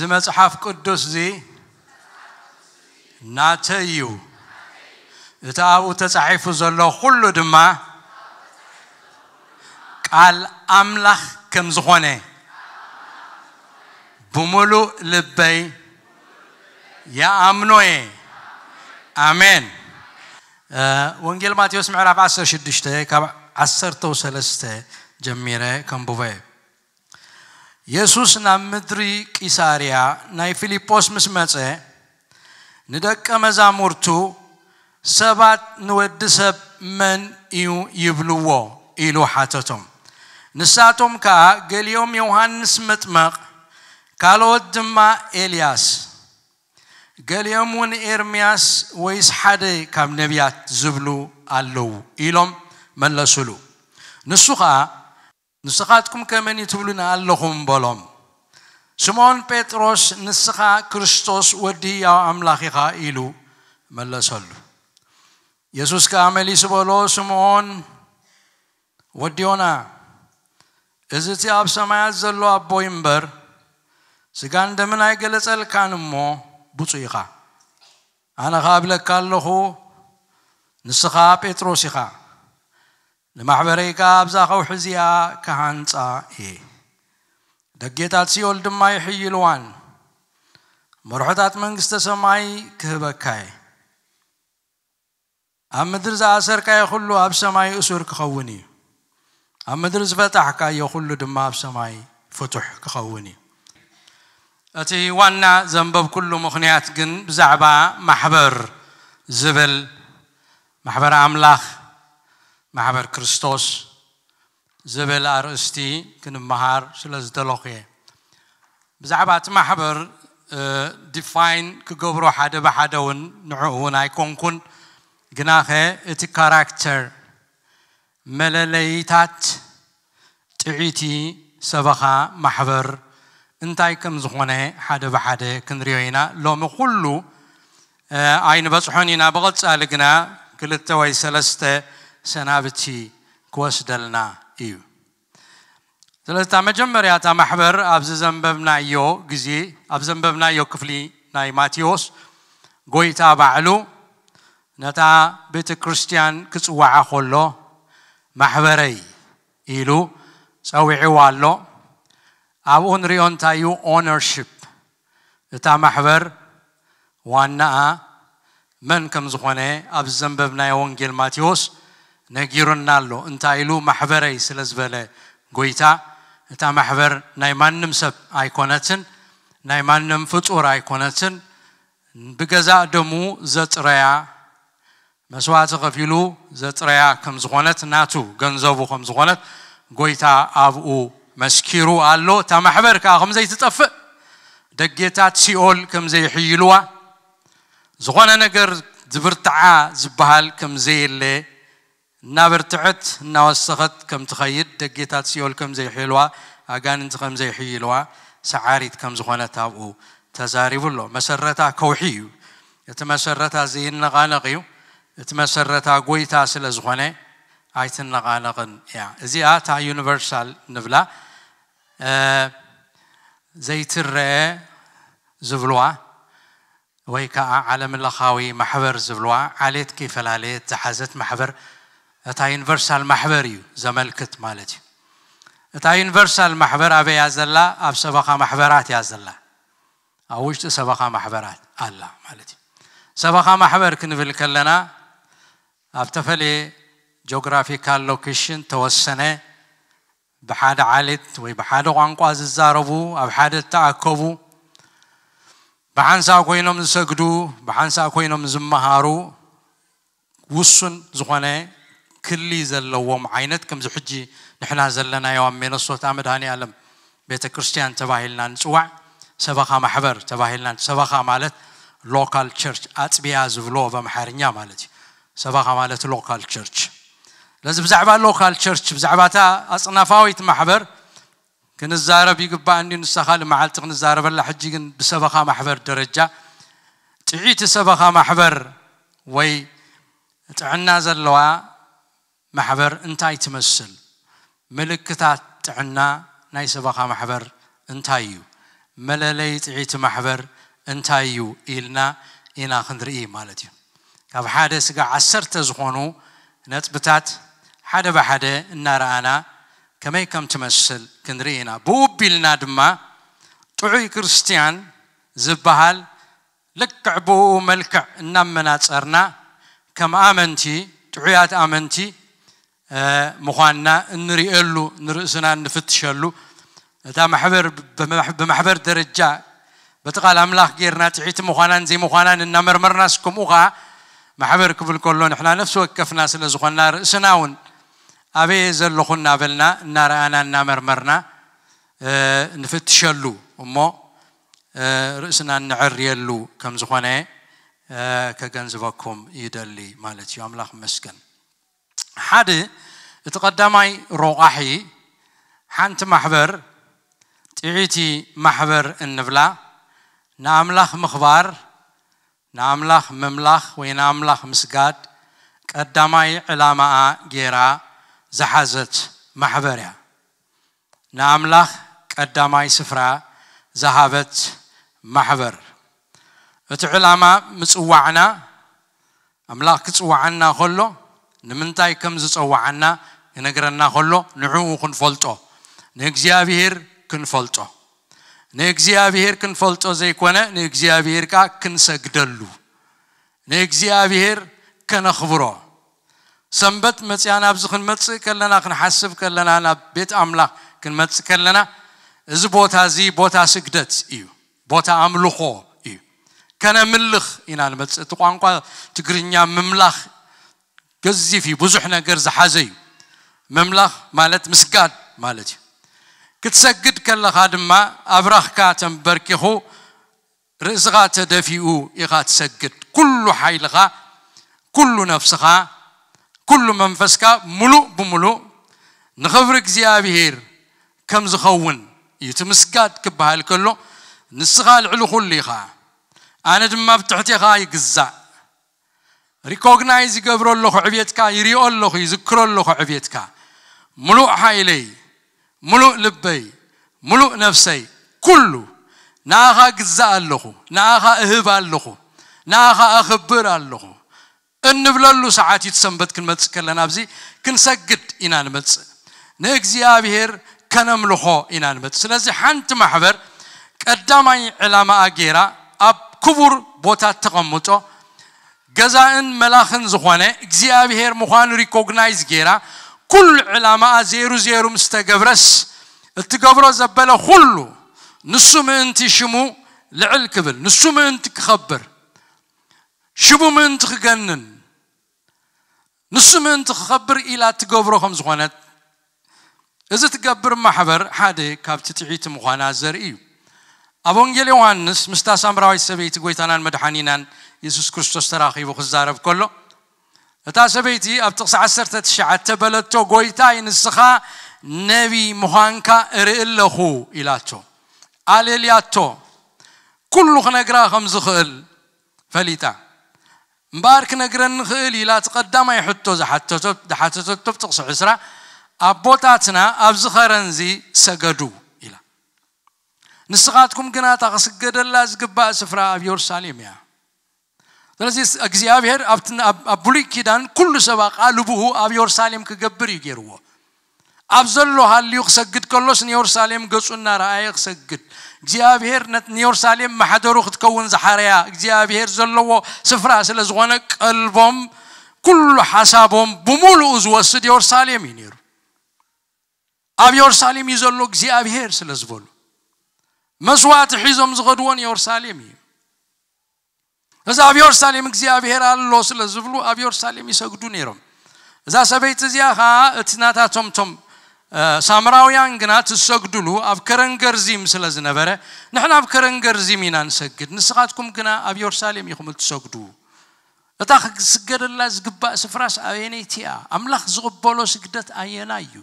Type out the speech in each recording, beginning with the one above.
زي ما تحاف قدوس زي ناتيو تابو تتحيف زلو كل دماء قال أملخ كم زخوني بمولو لبي يا أمنوي آمين ونجيل ماتيوس معرف عصر شدشته عصر توسلسته جميرة كم بوفيب ኢየሱስ ናብ ምድሪ ቂሳርያ ናይ ፊልጶስ ምስ መፀ ንደቀ መዛሙርቱ ሰባት ንወዲ ሰብ መን እዩ ይብልዎ ኢሉ ሓተቶም ንሳቶም ከዓ ገሊኦም ዮሃንስ መጥመቕ ካልኦት ድማ ኤልያስ ገሊኦም እውን ኤርምያስ ወይስ ሓደ ካብ ነቢያት ዝብሉ ኣለዉ ኢሎም መለሱሉ ንሱ ከዓ نسخات كم كمان يتبلون لهم بلهم سمون بيتروس نسخة كريستوس ودي يا أملاخي قائلو ملا سلو يسوس كاملي سبولو سمون وديونا إزتي أب سماية زلو أبو إمبر سيغان دمنا يجلس الكان مو بوصيخا أنا قابلك كالوخو نسخة بيتروسيخا ንማሕበረይካ ኣብዛ ኸውሒ እዚኣ ካሃንፃ እየ ደጌታት ሲኦል ድማ ይሕይልዋን መርሑታት መንግስተ ሰማይ ክህበካ እየ ኣብ ምድሪ ዝኣሰርካዮ ኩሉ ኣብ ሰማይ እሱር ክኸውን እዩ ኣብ ምድሪ ዝፈጣሕካዮ ኩሉ ድማ ኣብ ሰማይ ፍቱሕ ክኸውን እዩ እቲ ዋና ዘንበብ ኩሉ ምክንያት ግን ብዛዕባ ማሕበር ዝብል ማሕበር ኣምላኽ ማሕበር ክርስቶስ ዝብል ኣርእስቲ ክንመሃር ስለ ዝተለኽየ ብዛዕባ እቲ ማሕበር ዲፋይን ክገብሮ ሓደ ብሓደ እውን ንዕኡ እውን ኣይኮንኩን ግናኸ እቲ ካራክተር መለለይታት ጥዒቲ ሰበኻ ማሕበር እንታይ ከም ዝኾነ ሓደ ብሓደ ክንሪዮ ኢና ሎሚ ኩሉ ኣይንበፅሖን ኢና ብቐፃሊ ግና ክልተ ወይ ሰለስተ ሰናብቲ ክወስደልና እዩ ስለዚ እታ መጀመርያ እታ ማሕበር ኣብዚ ዘንበብናዮ ግዜ ኣብ ዘንበብናዮ ክፍሊ ናይ ማቴዎስ ጎይታ ባዕሉ ነታ ቤተ ክርስቲያን ክፅዋዓ ከሎ ማሕበረይ ኢሉ ፀዊዕዋ ኣሎ ኣብኡ ንሪኦ እንታይ እዩ ኦነርሽፕ እታ ማሕበር ዋናኣ መን ከም ዝኾነ ኣብ ዘንበብናዮ ወንጌል ማቴዎስ نجيرنا لو انت ايلو محبري سلسبلة قويتا انت محبر نايمان نمسب ايكونتن نايمان نمفتور ايكونتن بغزا دمو زت ريا مسوات غفلو زت ريا كمزغونت ناتو غنزوفو كمزغونت قويتا او مسكيرو اللو تا محبر كا غمزي تطف دقيتا تسيول كمزي حيلوا زغونة نقر زبرتعا زبهال كمزي اللي እናበርትዐት እናወሰኸት ከም ትኸይድ ደጌታት ሲኦል ከም ዘይሕልዋ ኣጋንንቲ ከም ዘይሕይልዋ ሰዓሪት ከም ዝኾነት ኣብኡ ተዛሪቡ ኣሎ መሰረታ ከውሒ እዩ እቲ መሰረታ ዘይነቓነቕ እዩ እቲ መሰረታ ጎይታ ስለ ዝኾነ ኣይትነቓነቕን እያ እዚኣ እታ ዩኒቨርሳል ንብላ ዘይትረአ ዝብልዋ ወይ ከዓ ዓለምለኻዊ ማሕበር ዝብልዋ ዓሌት ከይፈላለየት ዝሓዘት ማሕበር እታ ዩኒቨርሳል ማሕበር እዩ ዘመልክት ማለት እዩ እታ ዩኒቨርሳል ማሕበር ኣበይ እያ ዘላ ኣብ ሰበኻ ማሕበራት እያ ዘላ ኣብ ውሽጢ ሰበኻ ማሕበራት ኣላ ማለት እዩ ሰበኻ ማሕበር ክንብል ከለና ኣብ ተፈለየ ጂኦግራፊካል ሎኬሽን ተወሰነ ብሓደ ዓሌት ወይ ብሓደ ቋንቋ ዝዛረቡ ኣብ ሓደ ተኣከቡ ብሓንሳ ኮይኖም ዝሰግዱ ብሓንሳ ኮይኖም ዝመሃሩ ውሱን ዝኾነ كلي زلوم عينت كم زحجي نحنا زلنا يوم من الصوت أمد هاني ألم بيت كريستيان تباهلنا نسوع سبخة محبر تباهلنا سبخة مالت لوكال تشيرش أتبيع زفلو بمحارنيا مالتي سبخة مالت لوكال تشيرش لازم بزعبا لوكال تشيرش بزعباتا أصنافاويت محبر كن الزارب يقبع أني نسخة لمعالتق نزارب الله حجي بسبخة محبر درجة تعيت سبخة محبر وي تعنا زلوها ማሕበር እንታይ ትመስል ምልክታት ጥዕና ናይ ሰበኻ ማሕበር እንታይ እዩ መለለይ ጥዒቲ ማሕበር እንታይ እዩ ኢልና ኢና ክንርኢ ማለት እዩ ካብ ሓደ ስጋ ዓሰርተ ዝኾኑ ነጥብታት ሓደ ብሓደ እናረኣና ከመይ ከም ትመስል ክንርኢ ኢና ብኡ ቢልና ድማ ጥዑይ ክርስቲያን ዝበሃል ልክዕ ብኡ መልክዕ እናመናፀርና ከም ኣመንቲ ጥዑያት ኣመንቲ ምዃንና እንሪኤሉ ንርእስና እንፍትሸሉ እታ ማሕበር ብማሕበር ደረጃ በጠቓል ኣምላኽ ጌርና ትዒቲ ምዃናን ዘይምዃናን እናመርመርናስ ከምኡ ከዓ ማሕበር ክብል ከሎ ንሕና ነፍሲ ወከፍና ስለ ዝኾንና ርእስና እውን ኣበየ ዘለኹ እናበልና እናረኣና እናመርመርና ንፍትሸሉ እሞ ርእስና እንዕርየሉ ከም ዝኾነ ከገንዝበኩም ይደሊ ማለት እዩ ኣምላኽ መስገን ሓደ እቲ ቀዳማይ ሮቓሒ ሓንቲ ማሕበር ጥዒቲ ማሕበር እንብላ ንኣምላኽ ምኽባር ንኣምላኽ ምምላኽ ወይ ንኣምላኽ ምስጋድ ቀዳማይ ዕላማኣ ጌራ ዝሓዘት ማሕበር እያ ንኣምላኽ ቀዳማይ ስፍራ ዝሃበት ማሕበር እቲ ዕላማ ምፅዋዕና ኣምላኽ ክፅዋዓና ከሎ ንምንታይ ከም ዝፀዋዓና ይነግረና ከሎ ንዕኡ ክንፈልጦ ንእግዚኣብሄር ክንፈልጦ ንእግዚኣብሄር ክንፈልጦ ዘይኮነ ንእግዚኣብሄር ከዓ ክንሰግደሉ ንእግዚኣብሄር ከነኽብሮ ሰንበት መፅያ ናብዚ ክንመፅእ ከለና ክንሓስብ ከለና ናብ ቤት ኣምላኽ ክንመፅእ ከለና እዚ ቦታ እዚ ቦታ ስግደት እዩ ቦታ ኣምልኾ እዩ ከነምልኽ ኢና ንመፅእ እቲ ቋንቋ ትግርኛ ምምላኽ كزي في بزحنا قرز حزي مملخ مالت مسقاد مالتي كتسجد كلا خادم ما أبرخ كاتم بركهو رزقا تدفئو إغا تسجد كل حيلغا كل نفسها كل منفسك ملو بملو نغفرك زي أبيهير كم زخون يتمسكات كبها الكلو نسخا العلو خليها أنا دم ما بتحتي غاي قزا ሪኮግናይዝ ይገብሮ ኣለኹ ዕብትካ ይርኦ ኣለኹ ይዝክሮ ኣለኹ ዕብትካ ሙሉእ ሓይለይ ሙሉእ ልበይ ሙሉእ ነፍሰይ ኩሉ ንኣኻ ግዛእ ኣለኹ ንኣኻ እህብ ኣለኹ ንኣኻ ኣኽብር ኣለኹ እንብለሉ ሰዓት እዩ ትሰንበት ክንመፅእ ከለና ኣብዚ ክንሰግድ ኢና ንመፅእ ንእግዚኣብሔር ከነምልኾ ኢና ንመፅእ ስለዚ ሓንቲ ማሕበር ቀዳማይ ዕላማኣ ገይራ ኣብ ክቡር ቦታ ተቐምጦ ገዛእን መላኽን ዝኾነ እግዚኣብሔር ምዃኑ ሪኮግናይዝ ገይራ ኩሉ ዕላማኣ ዜሩ ዜሩ ምስ ተገብረስ እትገብሮ ዘበለ ኩሉ ንሱ ምእንቲ ሽሙ ልዕል ክብል ንሱ ምእንቲ ክኸብር ሽሙ ምእንቲ ክገንን ንሱ ምእንቲ ክኸብር ኢላ እትገብሮ ከም ዝኾነት እዚ ትገብር ማሕበር ሓደ ካብቲ ትዒቲ ምዃና ዘርኢ እዩ أبونجيل يوانس مستاسم راوي سبيت قويتانا المدحانينا يسوس كريستوس تراخي وخزارة كله أتا سبيتي أبتقص عسر تتشع التبلتو قويتا ينسخا نبي مهانكا رئلخو إلاتو أليلياتو كله نقرا خمس خل فليتا مبارك نقرا نخل إلى تقدم يحطو زحتو زحتو تبتقص عسرة أبوتاتنا أبزخرنزي سجدو ንስኻትኩም ግና እታ ክስገደላ ዝግባእ ስፍራ ኣብ የሩሳሌም እያ ስለዚ እግዚኣብሔር ኣብ ብሉይ ኪዳን ኩሉ ሰባ ቃልብኡ ኣብ የሩሳሌም ክገብር እዩ ገይርዎ ኣብ ዘሎ ሃልዩ ክሰግድ ከሎስ ንየሩሳሌም ገፁ እናረኣየ ክሰግድ እግዚኣብሔር ንየሩሳሌም ማሕደሩ ክትከውን ዝሓረያ እግዚኣብሔር ዘለዎ ስፍራ ስለ ዝኾነ ቀልቦም ኩሉ ሓሳቦም ብሙሉኡ ዝወስድ የሩሳሌም እዩ ነይሩ ኣብ የሩሳሌም እዩ ዘሎ እግዚኣብሔር ስለ ዝበሉ መስዋዕት ሒዞም ዝኸድዎን ኢየሩሳሌም እዩ እዛ ኣብ ኢየሩሳሌም እግዚኣብሔር ኣሎ ስለ ዝብሉ ኣብ ኢየሩሳሌም ይሰግዱ ነይሮም እዛ ሰበይቲ እዚኣ ከዓ እቲ ናታቶም ቶም ሳምራውያን ግና ትሰግድሉ ኣብ ከረንገርዚም ስለ ዝነበረ ንሕና ኣብ ከረንገርዚም ኢና ንሰግድ ንስኻትኩም ግና ኣብ ኢየሩሳሌም ኢኹም ትሰግዱ እታ ክስገደላ ዝግባእ ስፍራስ ኣበየነይቲ እያ ኣምላኽ ዝቕበሎ ስግደት ኣየና እዩ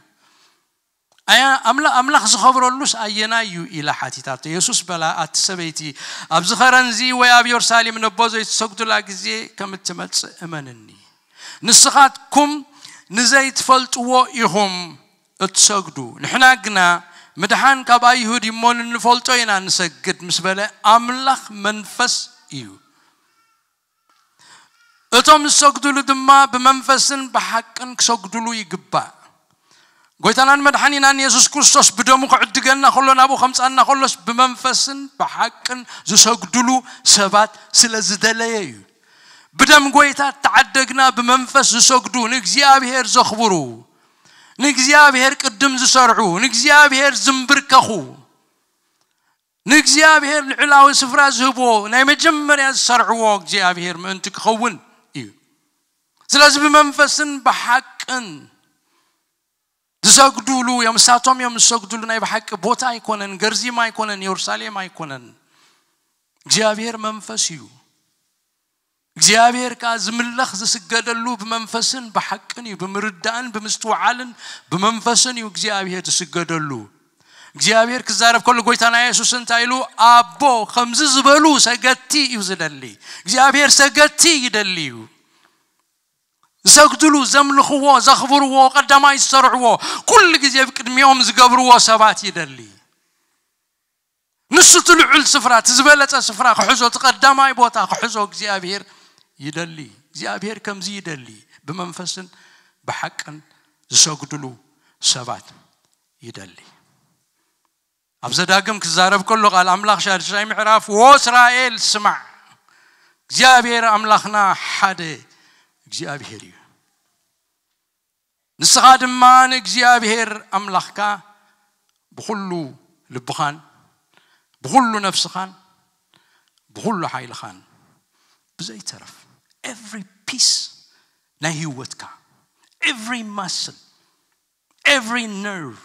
أي أملا أملا خبر اللص أينا يو إلى حتي تات يسوس بلا أت سبيتي أبزخران زي ويا بيور سالي من بوزي سقط لاجزي كم تمت أمنني نسخاتكم نزيد فلت وهم اتسجدوا نحن قنا مدحان كبا يهودي مون نفلتو ينا نسجد مسبلة أملاخ منفس يو اتوم سقط لدما بمنفسن بحقن سقط لو يقبأ ጎይታናን መድሓኒናን ኢየሱስ ክርስቶስ ብደሙ ክዕድገና ከሎ ናብኡ ከምፃና ከሎስ ብመንፈስን ብሓቅን ዝሰግድሉ ሰባት ስለ ዝደለየ እዩ ብደም ጎይታ ተዓደግና ብመንፈስ ዝሰግዱ ንእግዚኣብሔር ዘኽብሩ ንእግዚኣብሔር ቅድም ዝሰርዑ ንእግዚኣብሔር ዝምብርከኹ ንእግዚኣብሔር ልዕላዊ ስፍራ ዝህብዎ ናይ መጀመርያ ዝሰርዕዎ እግዚኣብሔር ምእንቲ ክኸውን እዩ ስለዚ ብመንፈስን ብሓቅን ዝሰግዱሉ እዮም ንሳቶም እዮም ዝሰግዱሉ ናይ ብሓቂ ቦታ ኣይኮነን ገርዚም ኣይኮነን የሩሳሌም ኣይኮነን እግዚኣብሔር መንፈስ እዩ እግዚኣብሔር ከዓ ዝምለኽ ዝስገደሉ ብመንፈስን ብሓቅን እዩ ብምርዳእን ብምስትውዓልን ብመንፈስን እዩ እግዚኣብሔር ዝስገደሉ እግዚኣብሔር ክዛረብ ከሎ ናይ የሱስ እንታይ ኢሉ ኣቦ ከምዚ ዝበሉ ሰገቲ እዩ ዝደሊ እግዚኣብሔር ሰገቲ ይደሊ እዩ زغدلو زملخو زخبرو قدما يسرعو كل جزي بقدميوم زغبرو سبات يدلي نسوت لعل سفره تزبلت سفره حزو تقدما يبوتا حزو اغزابير يدلي اغزابير كم زي يدلي بمنفسن بحقن زغدلو سبات يدلي ابز داغم كزارب كله قال املاخ شهر شاي معراف واسرائيل سمع اغزابير املاخنا حد اغزابير يو ንስኻ ድማ ንእግዚኣብሔር ኣምላኽካ ብኩሉ ልብኻን ብኩሉ ነፍስኻን ብኩሉ ሓይልኻን ብዘይተረፍ ኤቭሪ ፒስ ናይ ህይወትካ ኤቭሪ ማስል ኤቭሪ ነርቭ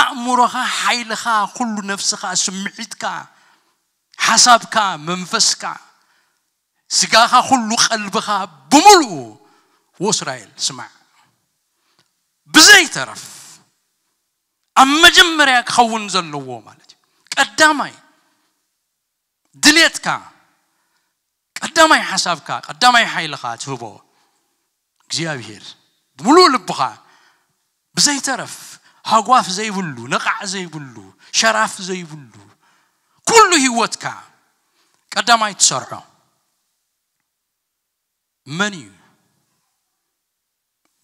ኣእምሮኻ ሓይልኻ ኩሉ ነፍስኻ ስምዒትካ ሓሳብካ መንፈስካ ስጋኻ ኩሉ ቀልብኻ ብምሉእ واسرائيل سمع بزي ترف اما جمريا خون زلو مالت قدامي دليتك قدامي حسابك قدامي حيلك تهبو اغزابيهر بلو لبك بزي ترف هاغواف زي بلو نقع زي بلو شراف زي بلو كل هيوتك قدامي تسرعو منيو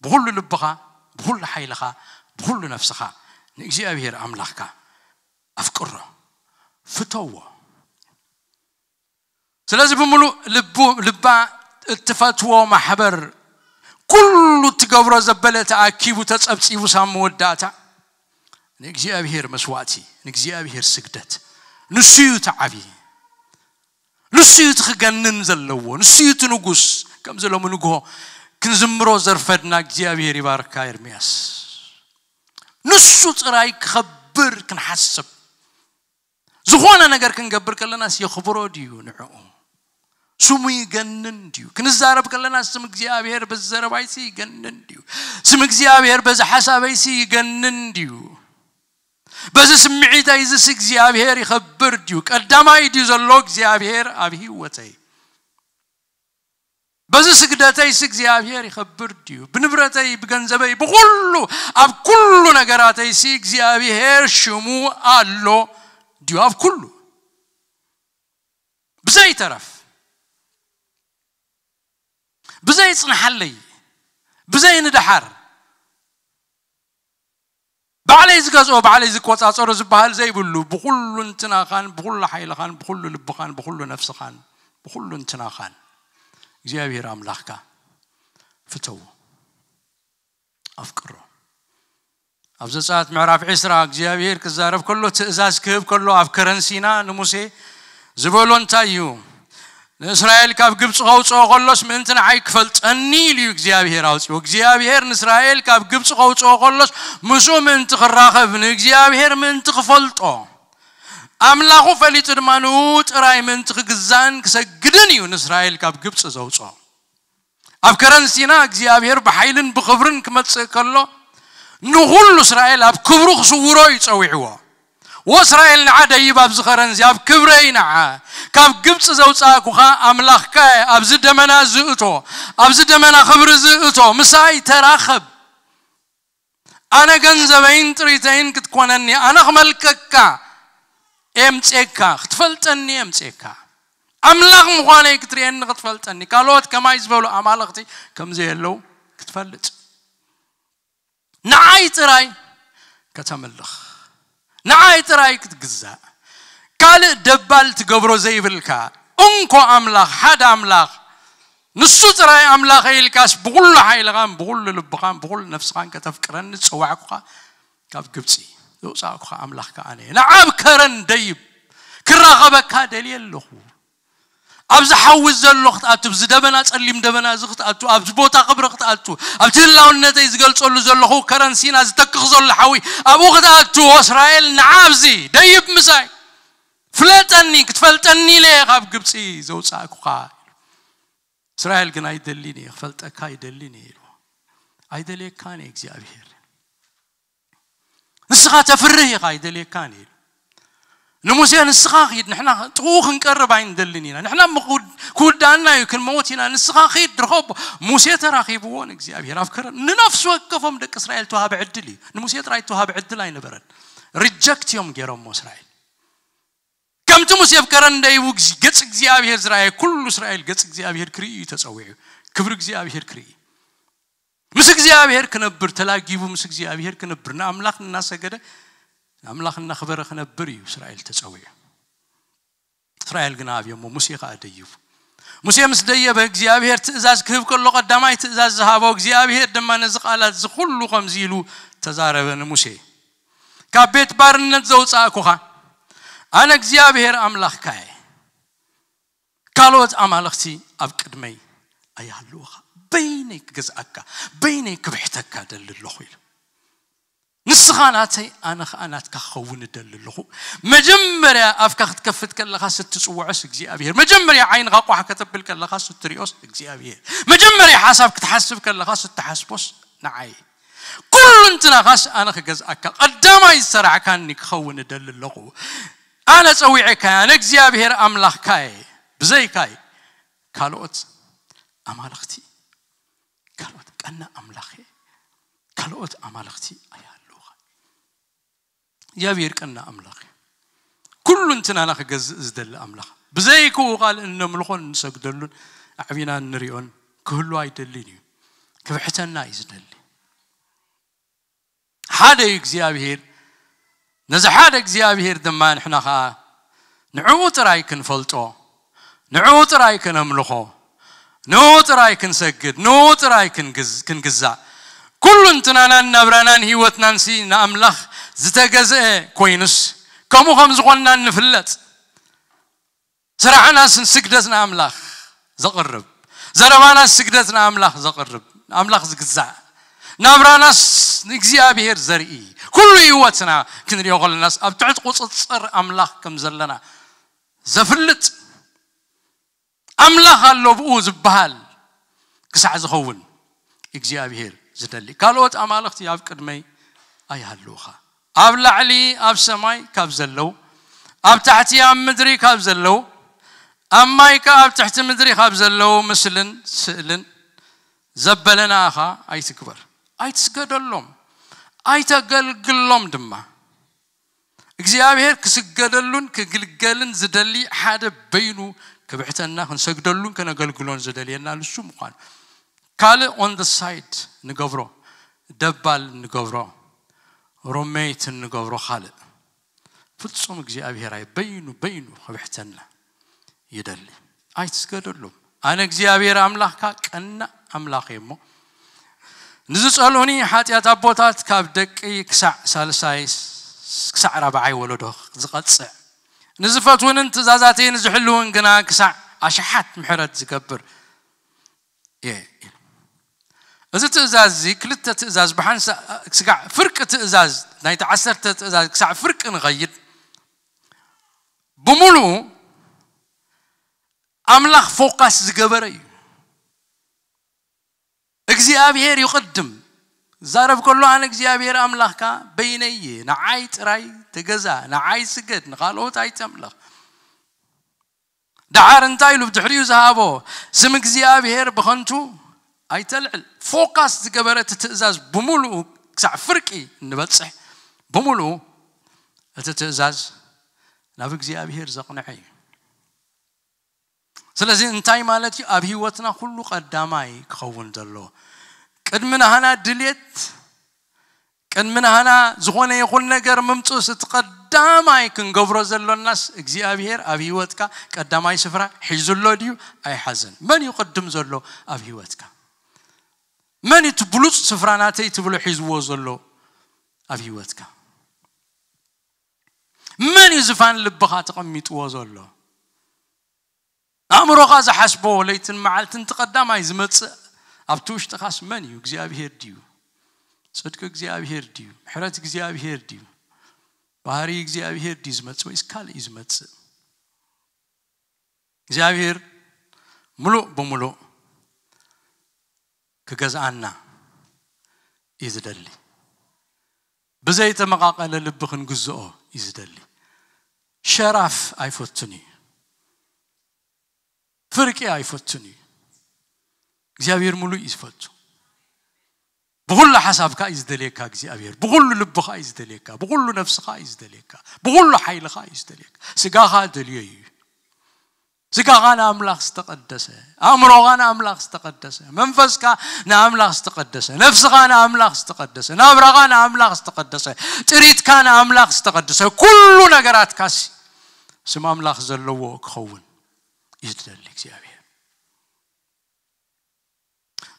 بغل لبغا بغل حيلها بغل نفسها نجزي أبهر أملاكا أفكر فتوة سلازي بملو لبو لبا اتفاتوا محبر كل تقورة زبالة تأكيب وتتسأب تسيبو سامو الداتا نجزي أبهر مسواتي نجزي أبهر سجدت نسيو تعبي نسيو تخجنن زلوه نسيو تنقص كم زلو منقوه كنزمرو زرفدنا اغزابير يباركا ارمياس نسو تراي خبر كنحسب زخوانا نگر كنقبر كلنا سي خبرو ديو نعو سمو يغنن ديو كنزارب كلنا سم اغزابير بزرباي سي يغنن ديو سم اغزابير بز حسابي سي يغنن ديو بس سمعي تايزس اغزابير يخبر ديو قدام ايديو زلو اغزابير ابي هوتي بزي سجدتي سك زيابير يخبر ديو بنبرتي بغنزبي بكله اب كل نغراتي سك زيابير شمو الله ديو اب كله بزي ترف بزي صنحلي بزي ندحر بعلي زقزو بعلي زقوصاصرو زبال زي بلو بكل انتنا خان بكل حيل خان بكل لب خان بكل نفس خان بكل انتنا خان እግዚአብሔር አምላክ ጋር ፍተው ኣፍቅሮ ኣብ ዘፃት ምዕራፍ 20 እግዚኣብሔር ክዛረብ ከሎ ትእዛዝ ክህብ ከሎ ኣብ ከረንሲና ንሙሴ ዝበሎ እንታይ እዩ ንእስራኤል ካብ ግብፂ ከውፅኦ ከሎስ ምእንቲ ንዓይ ክፈልጠኒ ኢሉ እዩ እግዚኣብሔር ኣውፅኡ እግዚኣብሔር ንእስራኤል ካብ ግብፂ ከውፅኦ ከሎስ ምስኡ ምእንቲ ክራኸብ ንእግዚኣብሔር ምእንቲ ክፈልጦ ኣምላኹ ፈሊጡ ድማ ንኡ ጥራይ ምንቲ ክግዛን ክሰግድን እዩ ንእስራኤል ካብ ግብፂ ዘውፅኦ ኣብ ከረንሲና እግዚኣብሔር ብሓይልን ብክብርን ክመፅእ ከሎ ንኩሉ إسرائيل أب كبروخ ክስውሮ تسويحوا وإسرائيل نعا أب أبز زي أب كبري نعا كاب قبص زوصا كوخا أملاخ كاي منا دمنا أب زد منا خبر زئتو مساي تراخب أنا جنزبين تريتين كتكونني أنا خملككا ኤምጼካ ክትፈልጠኒ ኤምጼካ ኣምላኽ ምዃነይ ክትርእየኒ ክትፈልጠኒ ካልኦት ከማይ ዝበሉ ኣማለኽቲ ከምዘየለው ክትፈልጥ ንዓይ ጥራይ ከተምልኽ ንዓይ ጥራይ ክትግዛእ ካልእ ደባል ትገብሮ ዘይብልካ እንኮ ኣምላኽ ሓደ ኣምላኽ ንሱ ጥራይ ኣምላኽ ኢልካስ ብኩሉ ሓይልኻን ብኩሉ ልብኻን ብኩሉ ነፍስኻን ከተፍቅረኒ ዝፅዋዕኩኻ ካብ ግብፂ يوصاكو أملاك عني نعم كرن ديب كرا غبكا دليل له أبز حوز زلوك أتو بز دبنا تسلم دبنا زخت أتو أبز بوتا قبرك أتو أبز الله النت يزقل تقول زلوك كرن سينا زتكخ زل حوي أبو غد أتو إسرائيل نعم زي ديب مزاي فلتني كتفلتني لي غاب جبسي زوصاكو خا إسرائيل جنا يدليني فلت أكاي يدليني أيدليك كان إخزي إيه؟ أبهر نسخة تفرهي قايد اللي كان نموزي نسخة خيد نحنا توخ نقرب عين دلنينا نحنا مقود كود أننا يمكن موتنا نسخة خيد رخوب موسى ترى خيب وان إخزي أبي رافكر ننفس وقفهم دك إسرائيل توها بعدلي نموسى ترى توها بعدلا إنه برد ريجكت يوم جرام إسرائيل كم تموسى أفكر أن داي وخزي قص إسرائيل كل إسرائيل قص إخزي أبي هركري تسويه كبر إخزي أبي ምስ እግዚአብሔር ክነብር ተላጊቡ ምስ እግዚኣብሔር ክነብር ንኣምላኽ እናሰገደ ንኣምላኽ እናኽበረ ክነብር እዩ እስራኤል ተፀዊዑ እስራኤል ግን ኣብዮ እሞ ሙሴ ከዓ ደይቡ ሙሴ ምስ ደየ በእግዚአብሔር ትእዛዝ ክህብ ከሎ ቀዳማይ ትእዛዝ ዝሃቦ እግዚአብሔር ድማ ነዚ ቃላት እዚ ከምዚ ኢሉ ተዛረበ ንሙሴ ካብ ቤት ባርነት ዘውፃእኩኻ ኣነ እግዚአብሔር ኣምላኽካ እየ ካልኦት ኣማለኽቲ ኣብ ቅድመይ ኣያሃልውኻ بينك قزأك بينك بحتك دل اللخوي نسخاناتي أنا خانات كخون دل اللخو مجمرة أفكار تكفت كل خاص تسوع سجزي أبيه مجمرة عين غاقو حكتب بالك كل خاص تريوس سجزي أبيه مجمرة حاسب تحسب كل خاص تحسبوس نعي كل انتنا خاص أنا خجز أك قدام أي سرعة كان نخون دل اللخو أنا سوي عكان أجزي أبيه أملاخ كاي بزي كاي كالوت أمالختي أن أملاخي كالوت أمالختي أيا اللغة يا بير أن أملاخي كل انتنا لك جزء دل أملاخ بزيكو قال إن ملخون سقدلون عبينا نريون كل واحد اللي كيف حتى نايز دل هذا يجزي أبيهير نزح هذا يجزي أبيهير دم نحنا خا نعوت رايكن فلتو نعوت رايكن أملخو نوت راي كن سجد نوت راي كن جز كن جزاء كل انتنا نبرنا نهيوت نسي نأملخ زتجزء كوينس كم خمس قلنا نفلت سرعنا سجدتنا ناملخ زقرب زربانا سجدتنا ناملخ زقرب ناملخ زقزع نبرنا نجزي زرئي كل هيوتنا كنريو قلنا أبتعد قصص أملاخ كم زلنا زفلت أملاها لوبو زبال كسع زهون إكزيابير زدلي كالوت أمالك تياب كدمي أي هاللوخا أب لعلي أب سماي كابزلو أب تحتي أم مدري كابزلو أم مايكا أب تحت مدري كابزلو مسلن سلن زبلنا أخا أي تكبر أي تسقد اللوم أي تقل دما إكزيابير كسقد اللون كقل زدلي حاد بينو ክብዕተና ክንሰግደሉን ክነገልግሎን ዝደልየና ንሱ ምኳኑ ካልእ ኦን ደ ሳይድ ንገብሮ ደባል ንገብሮ ሮሜይት ንገብሮ ካልእ ፍጹም እግዚኣብሔር በይኑ በይኑ ክብሕተና ይደሊ ኣይትስገደሎም ኣነ እግዚኣብሔር ኣምላኽካ ቀና ኣምላኽ እዩ እሞ ንዝፀልኡኒ ሓጢኣት ኣቦታት ካብ ደቂ ክሳዕ ሳልሳይ ክሳዕ ረብዓይ ወለዶ ዝቐፅዕ ንዝፈትውንን ትእዛዛተይን ዝሕልውን ግና ክሳዕ ኣሽሓት ምሕረት ዝገብር እየ እዚ ትእዛዝ እዚ ክልተ ትእዛዝ ብሓንሳ ክሳዕ ፍርቂ ትእዛዝ ናይቲ ዓሰርተ ትእዛዝ ክሳዕ ፍርቂ ንኸይድ ብሙሉእ ኣምላኽ ፎካስ ዝገበረ እዩ እግዚኣብሔር ይቕድም زارف كلو أنا زيابير أملاه كا بيني نعيت راي تجزا نعيت سجد نقالو تعيت أملاه دعارن تايلو بتحريو زهابو سم زيابير بخنتو أي تلعل فوكس تكبرة تتزاز بمولو كسع فركي نبتسح بمولو تتزاز نافك إخيار زقنعي سلازين تاي مالتي أبي وطنا كلو قدامي خوون دلو ቅድምን ሃና ድልየት ቅድምን ሃና ዝኾነ ይኹን ነገር ምምፁ ስቲ ቀዳማይ ክንገብሮ ዘሎናስ እግዚኣብሔር ኣብ ሂወትካ ቀዳማይ ስፍራ ሒዙሎ ድዩ ኣይሓዘን መን ይቕድም ዘሎ ኣብ ሂወትካ መን እቲ ብሉፅ ስፍራ ናተይ ትብሎ ሒዝዎ ዘሎ ኣብ ሂወትካ መን እዩ ዝፋን ልብኻ ተቐሚጥዎ ዘሎ ኣእምሮኻ ዝሓስቦ ለይትን መዓልትን እቲ ቀዳማይ ዝመፅእ ኣብቲ ውሽጢኻስ መን እዩ እግዚኣብሄር ድዩ ፅድቂ እግዚኣብሄር ድዩ ምሕረት እግዚኣብሄር ድዩ ባህሪ እግዚኣብሄር ድዩ ዝመፅእ ወይስ ካልእ እዩ ዝመፅእ እግዚኣብሄር ሙሉእ ብሙሉእ ክገዝኣና እዩ ዝደሊ ብዘይተመቃቐለ ልቢ ክንግዝኦ እዩ ዝደሊ ሸራፍ ኣይፈትን እዩ ፍርቂ ኣይፈትን እዩ እግዚአብሔር ሙሉ ይስፈጹ ብኩሉ ሓሳብካ እዩ ዝደልየካ እግዚኣብሔር ብኩሉ ልብኻ እዩ ዝደልየካ ብኩሉ ነፍስኻ እዩ ዝደልየካ ብኩሉ ሓይልኻ እዩ ዝደልየካ ስጋኻ ደልዮ እዩ ስጋኻ ንኣምላኽ ዝተቐደሰ ኣእምሮኻ ንኣምላኽ ዝተቐደሰ መንፈስካ ንኣምላኽ ዝተቐደሰ ነፍስኻ ንኣምላኽ ዝተቐደሰ ናብራኻ ንኣምላኽ ዝተቐደሰ ጥሪትካ ንኣምላኽ ዝተቐደሰ ኩሉ ነገራትካሲ ስም ኣምላኽ ዘለዎ ክኸውን እዩ ትደሊ እግዚኣብሔር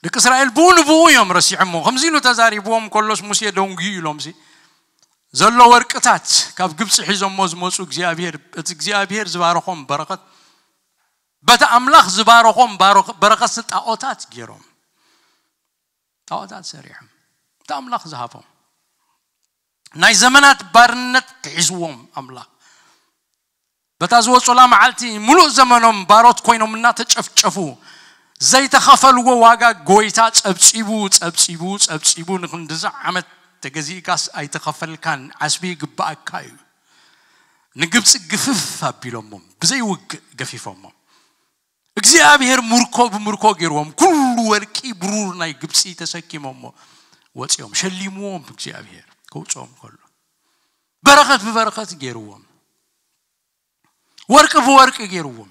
ديك اسرائيل بون بو يوم راس يعمو خمزينو تزاري بوم كلش موسي دونغي لهم زي زلو ورقتات كاب جبس حزم موز موز اغزابير اغزابير زبارخوم بركات بتا املاخ زبارخوم بركات ستاوتات جيروم تاوتات سريعهم تا املاخ زهافهم ناي زمانات بارنت تعزوهم املاخ بتازو صلاه معلتي ملو زمانهم باروت كوينهم ناتج افتشفوه ዘይተኸፈልዎ ዋጋ ጎይታ ፀብፂቡ ፀብፂቡ ፀብፂቡ ንክንድዛ ዓመት ተገዚእካስ ኣይተኸፈልካን ዓስቢ ግባእካ እዩ ንግብፂ ግፍፍ ኣቢሎሞም ብዘይውግእ ገፊፎሞም እግዚኣብሔር ምርኮ ብምርኮ ገይርዎም ኩሉ ወርቂ ብሩር ናይ ግብፂ ተሰኪሞሞ ወፂኦም ሸሊምዎም እግዚኣብሔር ክውፅኦም ከሎ በረኸት ብበረኸት ገይርዎም ወርቂ ብወርቂ ገይርዎም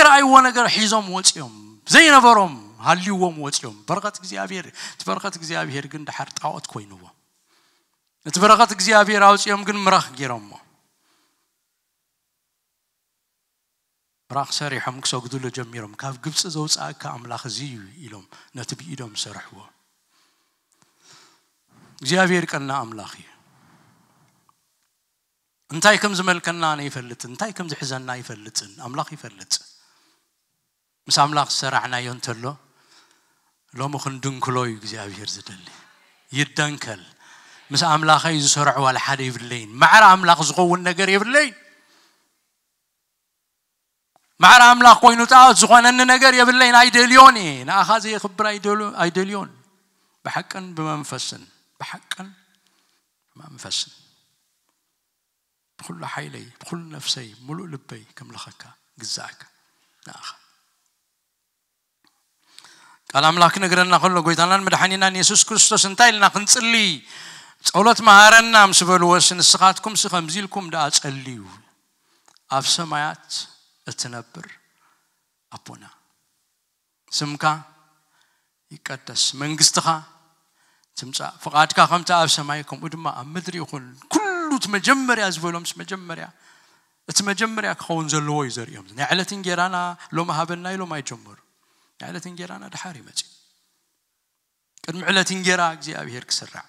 ዘይረአይዎ ነገር ሒዞም ወፂኦም ዘይነበሮም ሃልይዎም ወፂኦም በረኸት እግዚኣብሔር እቲ በረኸት እግዚኣብሔር ግን ድሓር ጣዖት ኮይኑዎ እቲ በረኸት እግዚኣብሔር ኣውፅኦም ግን ምራኽ ገይሮምሞ ምራኽ ሰሪሖም ክሰግዱሉ ጀሚሮም ካብ ግብፂ ዘውፃእካ ኣምላኽ እዚ እዩ ኢሎም ነቲ ብኢዶም ዝሰርሕዎ እግዚኣብሔር ቀና ኣምላኽ እዩ እንታይ ከም ዝመልከና ነይፈልጥን እንታይ ከም ዝሕዘና ይፈልጥን ኣምላኽ ይፈልጥ ምስ ኣምላኽ ዝሰራሕናዮ እንተሎ ሎሚ ክንድንክሎ እዩ እግዚኣብሔር ዝደሊ ይደንከል ምስ ኣምላኸይ ዝሰርዑ ዋላ ሓደ የብለይን ማዕረ ኣምላኽ ዝኸውን ነገር የብለይን ማዕረ ኣምላኽ ኮይኑ ጣዖት ዝኾነኒ ነገር የብለይን ኣይደልዮን እየ ንኣኻ ዘየኽብር ኣይደልዮን ብሓቅን ብመንፈስን ብሓቅን ብመንፈስን ብኩሉ ሓይለይ ብኩሉ ነፍሰይ ሙሉእ ልበይ ከምልኸካ ግዛእካ ንኣኻ قال أملاك نقرنا كله قلت أنا مدحنينا يسوع كريستوس انتاي لنا نصلي ጸሎት መሃረና ምስ በልዎ ንስኻትኩም ስከምዚ ኢልኩም ደኣ ጸልዩ ኣብ ሰማያት እትነብር ኣቦና ስምካ ይቀደስ መንግስትኻ ትምፃእ ፍቓድካ ከምቲ ኣብ ሰማይ ከምኡ ድማ ኣብ ምድሪ ይኹን ኩሉ እቲ መጀመርያ ዝበሎ ምስ መጀመርያ እቲ መጀመርያ ክኸውን ዘለዎ እዩ ዘርእዮም ናይ ዕለትን ጌራና ሎም ሃበና ኢሎም ኣይጀመሩ على تنجيرانا دحاري متي كرم على تنجيرا أجزي أبي هيرك سرع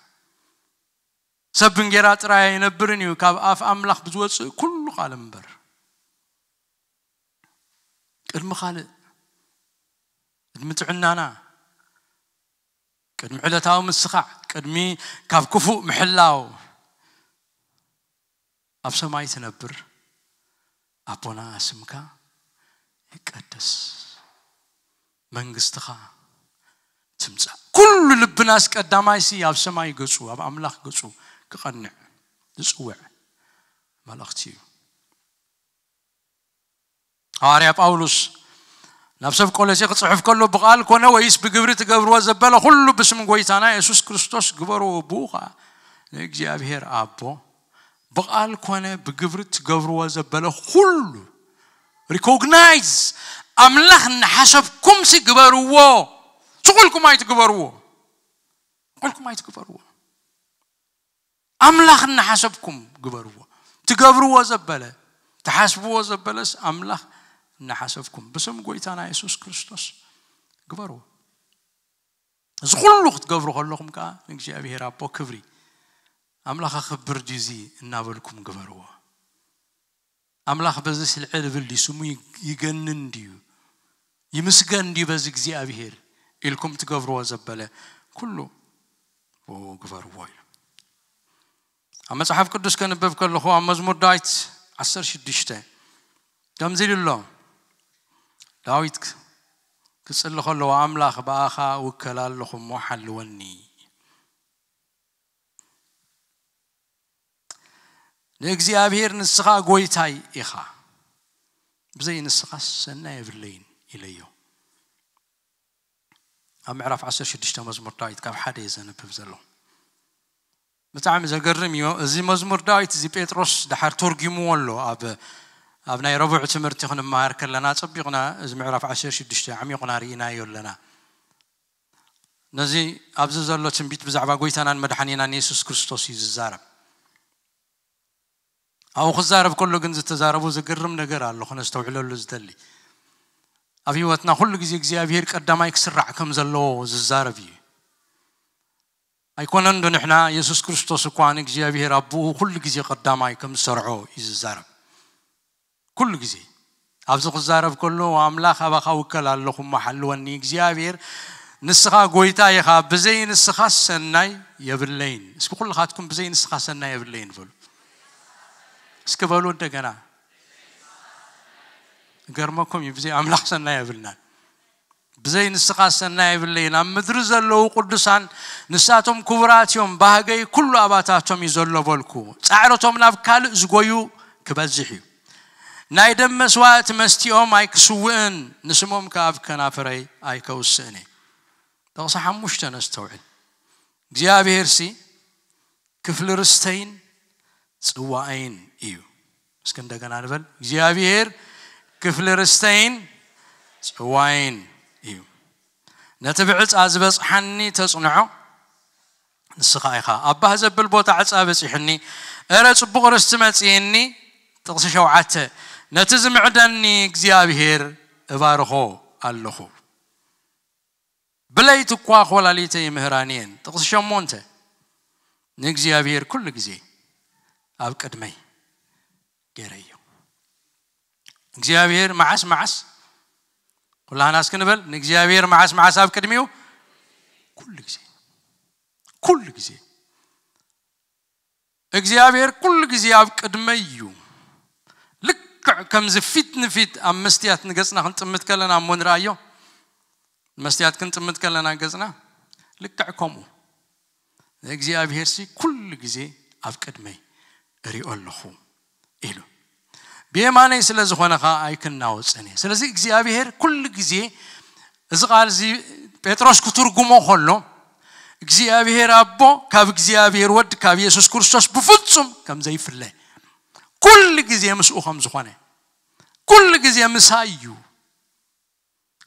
سب تنجيرات راي ينبرنيو كاب أف أملاك بزوج كل قالم بر كرم خالد كرم تعنانا كرم على تاو مسخع كرمي كاب كفو محلاو أفسماي تنبر أبونا اسمك يقدس إيه መንግስትኻ ትምፃእ ኩሉ ልብና ኣስቀዳማይሲ ኣብ ሰማይ ገፁ ኣብ ኣምላኽ ገፁ ክቐንዕ ዝፅውዕ መልእኽቲ እዩ ሐዋርያ ጳውሎስ ናብ ሰብ ቆለሴ ክፅሕፍ ከሎ ብቓል ኮነ ወይስ ብግብሪ ትገብርዎ ዘበለ ኩሉ ብስም ጎይታና የሱስ ክርስቶስ ግበርዎ ብኡ ከዓ ንእግዚኣብሔር ኣቦ ብቓል ኮነ ብግብሪ ትገብርዎ ዘበለ ኩሉ ሪኮግናይዝ أملاخ نحسب كم سيكبروا تقول كم هاي تكبروا تقول لكم هاي تكبروا أملاخ نحسبكم كبروا تكبروا زبالة تحاسبوا زبالة أملاخ نحسبكم بسم قويتانا يسوس كريستوس كبروا زغل لغ تكبروا لكم كا نجي أبي هرابو كبري أملاخ خبر جزي نابلكم كبروا أملاخ بزس العلف اللي سمو يجنن ديو يمسجن ديو بزك زي أبيهر إلكم تقفروا زبالة كله وقفر وايل أما صحاف قدس كان ببكر لخوة مزمور دايت عصر شدشتا كم زيل الله داويت كسل لخوة لو أملاخ بآخا وكلال لخوة موحل وني ንእግዚኣብሔር ንስኻ ጎይታይ ኢኻ ብዘይ ንስኻስ ሰናይ የብለይን ኢለዮ ኣብ ምዕራፍ 16 መዝሙር ዳዊት ካብ ሓደ እዩ ዘንብብ ዘሎ ብጣዕሚ ዘገርም እዩ እዚ መዝሙር ዳዊት እዚ ጴጥሮስ ድሓር ተርጊምዎ ኣሎ ኣብ ኣብ ናይ ረቡዕ ትምህርቲ ክንመሃር ከለና ፀቢቕና እዚ ምዕራፍ 16 ዓሚቑና ርኢናዮ ኣለና ነዚ ኣብዚ ዘሎ ትንቢት ብዛዕባ ጎይታናን መድሓኒናን የሱስ ክርስቶስ እዩ ዝዛረብ ኣብኡ ክዛረብ ከሎ ግን ዝተዛረቡ ዝገርም ነገር ኣሎ ክነስተውዕለሉ ዝደሊ ኣብ ሂወትና ኩሉ ግዜ እግዚኣብሄር ቀዳማይ ክስራዕ ከም ዘለዎ ዝዛረብ እዩ ኣይኮነን ዶ ንሕና የሱስ ክርስቶስ እኳ ንእግዚኣብሄር ኣቦኡ ኩሉ ግዜ ቀዳማይ ከም ዝሰርሖ እዩ ዝዛረብ ኩሉ ግዜ ኣብዚ ክዛረብ ከሎ ኣምላኽ ኣባኻ ውከል ኣለኹም ሓልወኒ እግዚኣብሄር ንስኻ ጎይታ ኢኻ ብዘይ ንስኻ ሰናይ የብለይን እስኪ ኩልኻትኩም ብዘይ ንስኻ ሰናይ የብለይን በሉ እስኪ በሉ እንደገና ገርመኩም እዩ ብዘይ ኣምላኽ ሰናይ የብልናን ብዘይ ንስኻ ሰናይ የብለይን ኣብ ምድሪ ዘለዉ ቅዱሳን ንሳቶም ክቡራት እዮም ባህገይ ኩሉ ኣባታቶም እዩ ዘሎ በልኩ ፃዕሮቶም ናብ ካልእ ዝጎዩ ክበዝሕ እዩ ናይ ደም መስዋእቲ መስትኦም ኣይክስውእን ንስሞም ከኣብ ከናፍረይ ኣይከውስእን እየ ጥቕሲ ሓሙሽተ ነስተውዕል እግዚኣብሔር ሲ ክፍሊ ርስተይን ጽዋዓይን እዩ እስኪ እንደገና ንበል እግዚአብሔር ክፍሊ ርስተይን ጽዋይን እዩ ነቲ ብዕፃ ዝበፅሓኒ ተፅንዖ ንስኻ ኢኻ ኣባህ ዘብል ቦታ ዕፃ በፂሕኒ እረ ፅቡቕ ርስቲ መፅየኒ ጥቕሲ ሸውዓተ ነቲ ዝምዕደኒ እግዚኣብሔር እባርኾ ኣለኹ ብለይቲ እኳ ኮላሊተ ይምህራን እየን ጥቕሲ ሸሞንተ ንእግዚኣብሔር ኩሉ ግዜ ኣብ ቅድመይ ገይረዮ እግዚኣብሔር መዓስ መዓስ ኩላናስ ክንበል ንእግዚኣብሔር መዓስ መዓስ ኣብ ቅድሚኡ ኩሉ ግዜ ኩሉ ግዜ እግዚኣብሔር ኩሉ ግዜ ኣብ ቅድመ እዩ ልክዕ ከምዚ ፊት ንፊት ኣብ መስትያት ንገፅና ክንጥምት ከለና እሞ ንርኣዮ መስትያት ክንጥምት ከለና ገፅና ልክዕ ከምኡ ንእግዚኣብሔር ሲ ኩሉ ግዜ ኣብ ቅድመይ ሪኦን ንኹ ኢሉ ብየማነይ ስለ ዝኾነ ከዓ ኣይክናወፅን እየ ስለዚ እግዚኣብሔር ኩሉ ግዜ እዚ ቃል እዚ ጴጥሮስ ክትርጉሞ ከሎ እግዚኣብሔር ኣቦ ካብ እግዚኣብሔር ወድ ካብ የሱስ ክርስቶስ ብፍፁም ከም ዘይፍለ ኩሉ ግዜ ምስኡ ከም ዝኾነ ኩሉ ግዜ ምሳ እዩ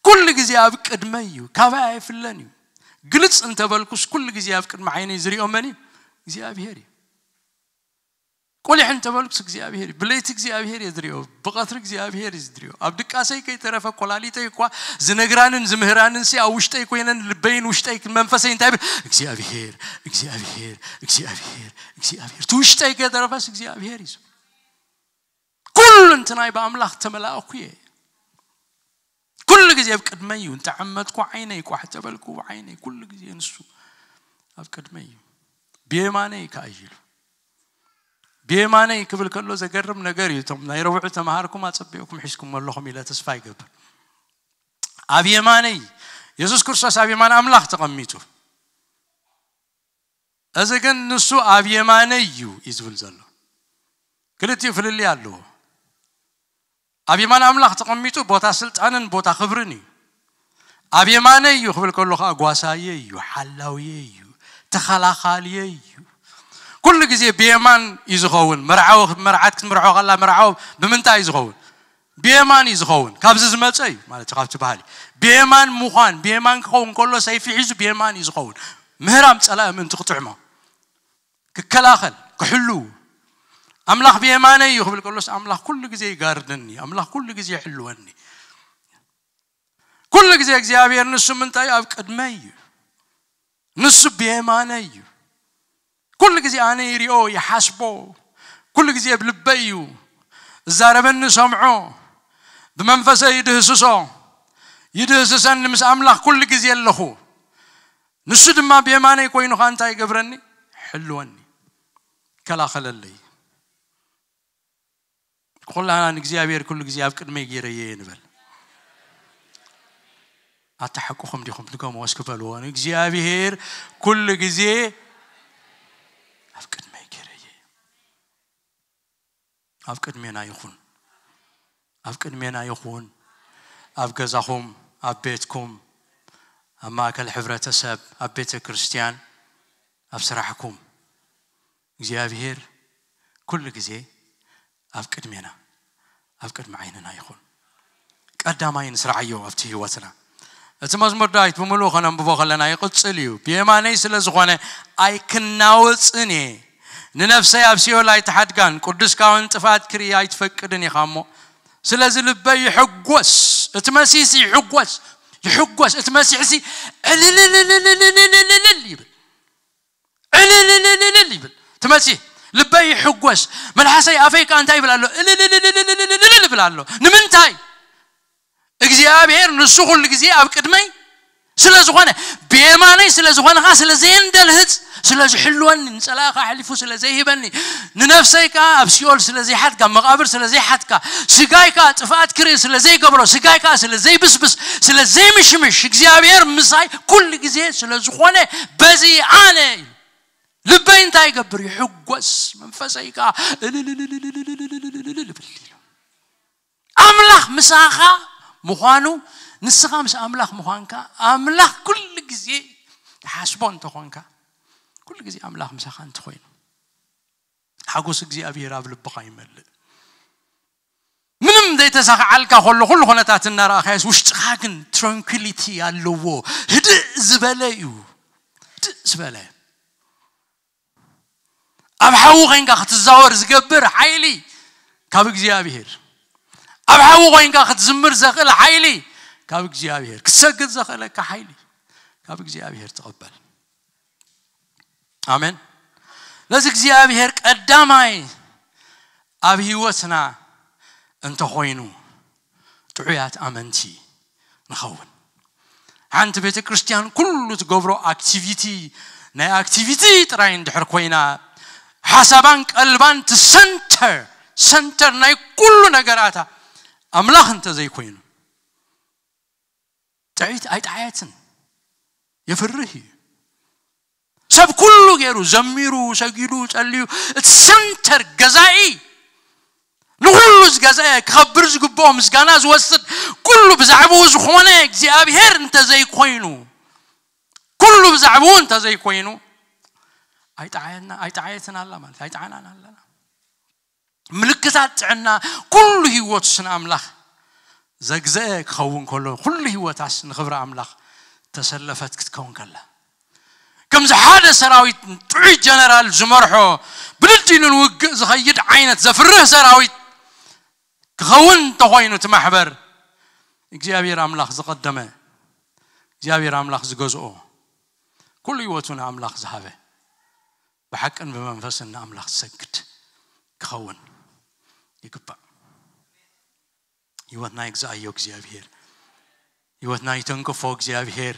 ኩሉ ግዜ ኣብ ቅድመ እዩ ካባይ ኣይፍለን እዩ ግልፅ እንተበልኩስ ኩሉ ግዜ ኣብ ቅድሚ ዓይነይ ዝሪኦ መን እዩ እግዚኣብሔር እዩ قولي حن تبلك سك زي أبيهر بليتك زي أبيهر يدريو بقاطرك زي أبيهر يدريو عبدك أسي كي ترفع كلالي تيكوا زنغرانن زمهرانن سي أوش تيكوا ينن البين وش تيك منفسة إنت أبي زي أبيهر زي أبيهر زي أبيهر زي أبيهر توش تيك ترفع سك زي أبيهر يسوع كل أنت ناي بأملاخ تملا أقوي كل جزء أبكد ميو أنت عمت كو عيني كو حتى بلكو عيني كل جزء ينسو أبكد ميو بيماني كأجيلو ብየማነይ ክብል ከሎ ዘገርም ነገር እዩ እቶም ናይ ረብዑ ተምሃርኩም ኣፀቢኡኩም ሒዝኩም ኣለኹም ኢለ ተስፋ ይገብር ኣብ የማነይ የሱስ ክርስቶስ ኣብ የማነ ኣምላኽ ተቐሚጡ እዚ ግን ንሱ ኣብ የማነ እዩ እዩ ዝብል ዘሎ ክልቲኡ ፍልሊ ኣለዎ ኣብ የማነ ኣምላኽ ተቐሚጡ ቦታ ስልጣንን ቦታ ክብርን እዩ ኣብ የማነ እዩ ክብል ከሎ ከዓ ጓሳየ እዩ ሓላውየ እዩ ተኸላኻልየ እዩ كل جزية بيمان يزغون مرعو مرعات مرعو غلا مرعو بمنتا يزغون بيمان يزغون كابز زملت أي ما لتقاف تبالي بيمان مخان بيمان خون كله سيف عز بيمان يزغون مهرام تلا من تقطع ما ككل آخر كحلو أملاخ بيمان أي يخبر كله أملاخ كل جزية جاردني أملاخ كل جزية حلوني كل جزية جزية بيرنسو منتا يا أبكد مي نسو بيمان أيو كل جزء أنا يريو يحاسبو كل جزء بلبيو زاربن سمعو بمنفسة يدهسسو يدهسس أن مس أملاه كل جزء الله نسد ما بيماني كوي نخان تاي قبرني حلواني كلا خلال لي كل أنا جزء أبير كل جزء أفكر ما يجير ينبل أتحقكم ديكم تقوموا واسكفلوا أنا جزء أبير كل جزء ኣብ ቅድሜና ይኹን ኣብ ቅድሜና ይኹን ኣብ ገዛኹም ኣብ ቤትኩም ኣብ ማእከል ሕብረተሰብ ኣብ ቤተ ክርስቲያን ኣብ ስራሕኩም እግዚኣብሔር ኩሉ ግዜ ኣብ ቅድሜና ኣብ ቅድሚ ዓይንና ይኹን ቀዳማይ ንስራዓዮ ኣብቲ ሂወትና እቲ መዝሙር ዳዊት ብምሉእ ኾነ ንብቦ ከለና ይቕፅል እዩ ብየማነይ ስለ ዝኾነ ኣይክናወፅን እየ ንነፍሰይ ኣብ ሲኦል ኣይተሓድጋን ቅዱስ ካውን ጥፋት ክርኢ ኣይትፈቅድን ኢኻ እሞ ስለዚ ልበይ ይሕጎስ እቲ መሲሕሲ ይሕጎስ ይሕጎስ እቲ መሲሕሲ ዕልልልልልልልልል ይብል ዕልልልልልል ይብል እቲ መሲሕ ልበይ ይሕጎስ መልሓሰይ ኣፈይካ እንታይ ይብል ኣሎ ዕልልልልልልልል ይብል ኣሎ ንምንታይ እግዚኣብሔር ንሱ ኩሉ ግዜ ኣብ ቅድመይ سلازوانا بيماني سلازوانا ها سلازين دالهز سلازو حلواني نسلاخا حلفو سلازيه بني ننفسيكا ابسيول سلازي حدكا مقابر سلازي حدكا سيقايكا تفات كري سلازي قبرو سيقايكا سلازي بس بس سلازي مش مش اكزيابير مساي كل اكزيه سلازوانا بزي آني لبين تاي قبر يحقوس منفسيكا أملاخ مساخا مخانو ንስኻ ምስ ኣምላኽ ምዃንካ ኣምላኽ ኩሉ ግዜ ተሓስቦ እንተኾንካ ኩሉ ግዜ ኣምላኽ ምሳኻ እንተኮይኑ ሓጎስ እግዚኣብሔር ኣብ ልብኻ ይመልእ ምንም ዘይተሰኽዓልካ ከሎ ኩሉ ኩነታት እናረእካየስ ውሽጥኻ ግን ትራንኩሊቲ ኣለዎ ህድእ ዝበለ እዩ ህድእ ዝበለ ኣብ ሓዊ ኮይንካ ክትዛወር ዝገብር ሓይሊ ካብ እግዚኣብሔር ኣብ ሓዊ ኮይንካ ክትዝምር ዘኽእል ሓይሊ ካብ እግዚኣብሔር ክሰግድ ዘኽእለካ ሓይሊ ካብ እግዚኣብሔር ትቕበል ኣሜን ነዚ እግዚኣብሔር ቀዳማይ ኣብ ህይወትና እንተኮይኑ ጥዑያት ኣመንቲ ንኸውን ሓንቲ ቤተ ክርስቲያን ኩሉ ትገብሮ ኣክቲቪቲ ናይ ኣክቲቪቲ ጥራይ እንድሕር ኮይና ሓሳባን ቀልባን ቲ ሰንተር ሰንተር ናይ ኩሉ ነገራታ ኣምላኽ እንተዘይኮይኑ تعيت عيت عياتن يفرهي سب كله غيرو زميرو سجيرو تليو السنتر جزائي نقولوز جزائي كخبرز قبوم سجناز وسط كله بزعبوز خوانك زي أبيهر أنت زي كوينو كله بزعبون أنت زي كوينو عيت عيتنا عيت عيتنا الله مالك عيت عنا الله ملكة عنا كله يوتسنا أملاه زكزاك خون كله كل هو تاس نغبر عملاق تسلفت كتكون كله كم زحاده سراويت تعي جنرال زمرحو بلدي نوق زغيد عينت زفره سراويت خون تخوينو تمحبر اكزابير عملاق زقدمه اكزابير عملاق زغزؤو كل يوتون عملاق زهابه بحق ان بمنفس ان عملاق سكت خون يكبر ሕይወትና ይግዛእዮ እግዚኣብሔር ሕይወትና ይተንክፎ እግዚኣብሔር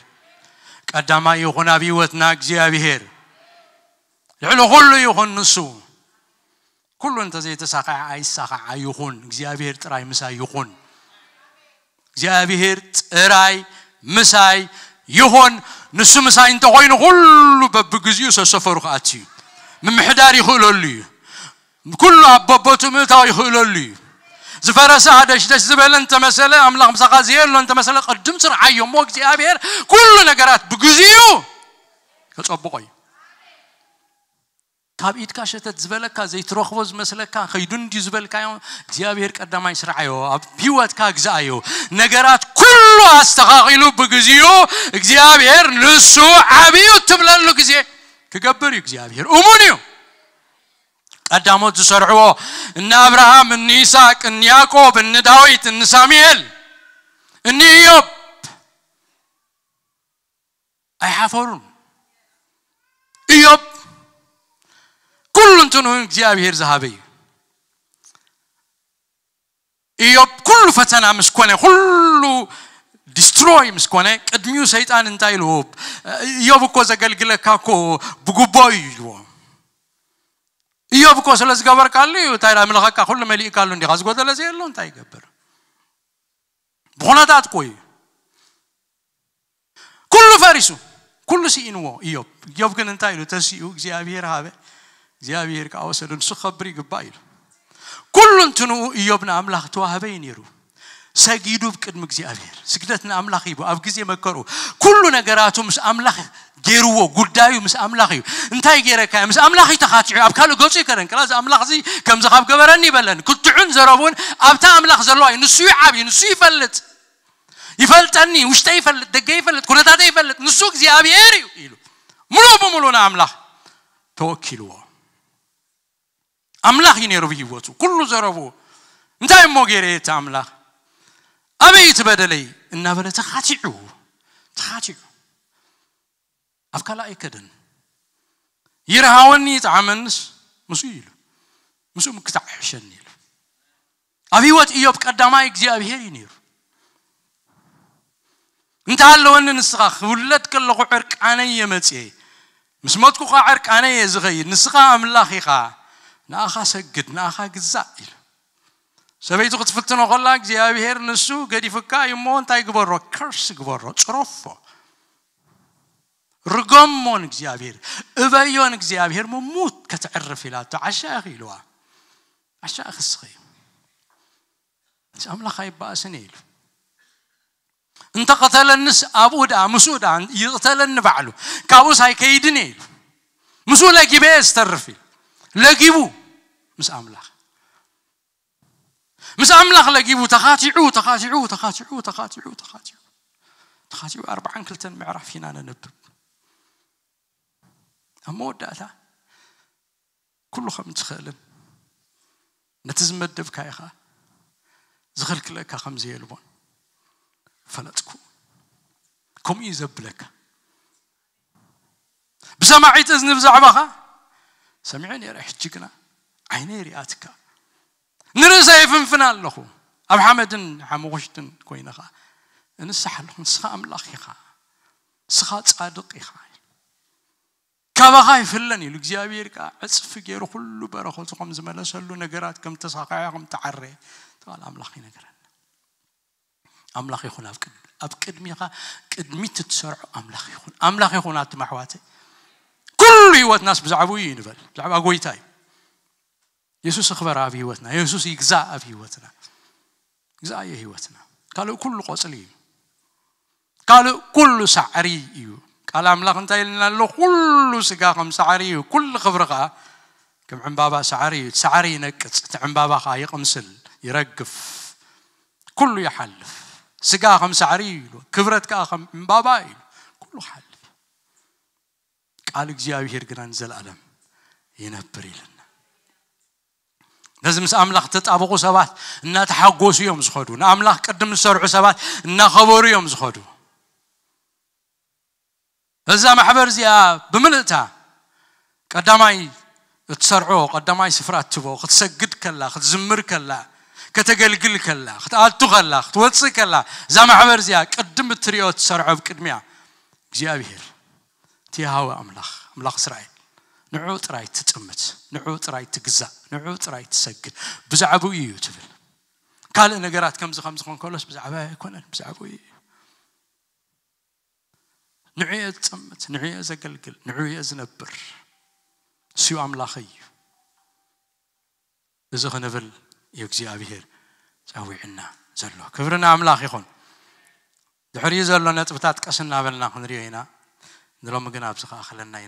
ቀዳማይ ይኹን ኣብ ህይወትና እግዚኣብሔር ልዕሊ ኩሉ ይኹን ንሱ ኩሉ እንተዘይተሳኽዐ ኣይሳኽዐ ይኹን እግዚኣብሔር ጥራይ ምሳይ ይኹን እግዚኣብሔር ጥራይ ምሳይ ይኹን ንሱ ምሳይ እንተኮይኑ ኩሉ በብግዚኡ ሰሰፈሩ ክኣት እዩ ምምሕዳር ይኽእለሉ እዩ ኩሉ ኣብ በቦቱ ምእታው ይኽእለሉ እዩ زفر سعدش دش زبل انت مسألة أملاق مسقازير لو انت مسألة قدم سر عيوم وقت أبير كل نجارات بجزيو كل أبوي كاب إيد كاشت زبل كازي تروخوز مسألة كا خيدون دي زبل كايو زيابير كدما يسر عيو أبيوات كاكز عيو نجارات كل أستغاقلو بجزيو زيابير نسو عبيو تبلن لو كزي كقبر يكزيابير أمونيو ቀዳሞት ዝሰርዕዎ እነ አብርሃም እኒ ይስቅ እኒ ያዕቆብ እኒ ዳዊት እኒ ሳሙኤል እኒ ኢዮብ ኣይሓፈሩን ኢዮብ ኩሉ እንትኑ እግዚኣብሔር ዝሃበ እዩ ኢዮብ ኩሉ ፈተና ምስ ኮነ ኩሉ ዲስትሮይ ምስ ኮነ ቅድሚኡ ሰይጣን እንታይ ኢልዎ ኢዮብ እኮ ዘገልግለካ እኮ ብጉቦ እዩ ኢዮብ እኮ ስለ ዝገበር ቃሉ እዩ እንታይ ኣምላኸካ ኩሉ መሊእ ቃሉ እንዲኻ ዝጎደለ ዘየሎ እንታይ ይገብር ብኩነታት ኮ እዩ ኩሉ ፈሪሱ ኩሉ ሲኢንዎ ኢዮብ ኢዮብ ግን እንታይ ኢሉ ተሲኡ እግዚኣብሔር ሃበ እግዚኣብሔር ከዓ ወሰደ ንሱ ክኸብር ይግባእ ኢሉ ኩሉ እንትንኡ ኢዮብ ንኣምላኽ ተዋህበ እዩ ነይሩ سجدوا بقدم إغزيابير سجدتنا أملاخي بو أفجزي مكرو كل نجاراتو مس أملاخ جروه قدايو مس أملاخي انتاي جيرك يا مس أملاخي تخاطي أبكالو قصي كرن كلاز أملاخزي كم زخاب جبرني بلن كل تعون زرابون أبتا أملاخ زلوا ينسوي عبي ينسوي فلت يفلتني وش تاي فلت دقي فلت كنا تاي فلت نسوق زيابيريو إلو ملو بملو نعمله توكلوا أملاخ ينيرو بيوتو كل زرابو انتاي مو جيري تاملاخ أبي بدلي النبلة بل تخاتعو تخاتعو أفكار لا يكدن يرهاوني تعمنس مسؤول مسؤول مكتعشني أبي وات إيوب قداماي እግዚአብሔር ይነሩ እንታለወን ንስኻ ክውለድ ከለኹ ዕርቃነ የመጽ ምስ ሞትኩ ኸ ዕርቃነ እየ ዝኸይድ ንስኻ ኣምላኽ ኢኻ ንኣኻ ሰግድ ንኣኻ ግዛእ ኢሉ سبيتو قتفلتنا غلا اغزيابير نسو غدي فكا يمون تاي غبرو كرس غبرو صروفو رغم مون اغزيابير ابيون اغزيابير مموت كتعرف الى تعشا غيلوا عشا خصخي جامله خايب باسنيل انت قتل النس ابو دا مسود ان يقتل النبعلو كابوس هاي كيدني مسو لاكي بيس ترفي لاكيبو مس املاخ مس أملاخ لقيبو تخاتعو تخاتعو تخاتعو تخاتعو تخاتعو تخاتعو أربع كلتن معرف فينا ننبب أما ودأتا كل خم تخلن نتزمدب كايخا زخلك لك خمزي يلبون فلتكو كم يزبلك بسماعي تزنب زعبها سمعني رح تجينا عيني رئاتك نرزا يفنفن الله أبو حمد حموشت كوينها نسحل نسخام لاخيها سخات صادقها كابا هاي فلاني لوكزيابير كا اسفجير كلو بارخوت كم زمالا سلو نجرات كم تسعقا كم تعري تقال املاخي نجران املاخي خونا أبكد ميغا كد ميت تسرع املاخي خونا املاخي خونا تمحواتي كل يوات ناس بزعبوي ينفل بزعب اقوي تايم يسوس خبر أبي هوتنا يسوس يجزاء أبي هوتنا جزاء هوتنا قالوا كل قصلي قالوا كل سعري قال أملاك أنت إلنا لو كل سقاكم سعري كل خبرك كم عم بابا سعري سعري نك عم بابا خايق مسل يرقف كل يحلف سقاكم سعري كبرتك أخم عم بابا كل حلف قال إجزاء يهرقنا نزل ألم ينبري لنا ነዚ ምስ ኣምላኽ ተጣበቑ ሰባት እናተሓጎሱ እዮም ዝኸዱ ንኣምላኽ ቅድም ዝሰርሑ ሰባት እናኸበሩ እዮም ዝኸዱ እዛ ማሕበር እዚኣ ብምልእታ ቀዳማይ እትሰርዖ ቀዳማይ ስፍራ እትቦ ክትሰግድ ከላ ክትዝምር ከላ ከተገልግል ከላ ክትኣቱ ከላ ክትወፅእ ከላ እዛ ማሕበር እዚኣ ቅድም እትሪኦ እትሰርዖ ብቅድሚያ እግዚኣብሔር እቲ ሃወ ኣምላኽ ኣምላኽ እስራኤል نعود رايت تتمت نعود رايت تقزع نعود رايت تسجل بزعبو إيو تفل قال إن قرأت كم زخم زخم كلس بزعبا يكون بزعبو إيو نعوية تتمت نعوية زقلقل نعوية زنبر سيو عم لاخي إذا نبل يكزي أبيهير سوي عنا زلو كفرنا عم لاخي خون دحري زلو نتبتات كاسنا بلنا خنري هنا نلوم قنا بسخا خلنا